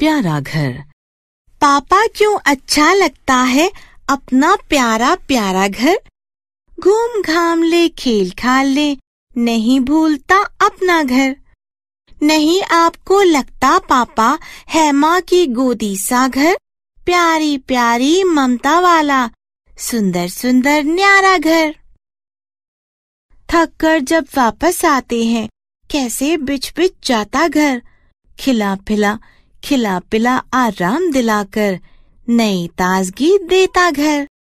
प्यारा घर पापा क्यों अच्छा लगता है अपना प्यारा प्यारा घर घूम घाम ले खेल खा ले नहीं भूलता अपना घर नहीं आपको लगता पापा है माँ की गोदी सा घर प्यारी प्यारी ममता वाला सुंदर सुंदर न्यारा घर थक कर जब वापस आते हैं कैसे बिछ बिछ जाता घर खिला पिला खिला पिला आराम दिलाकर नई ताजगी देता घर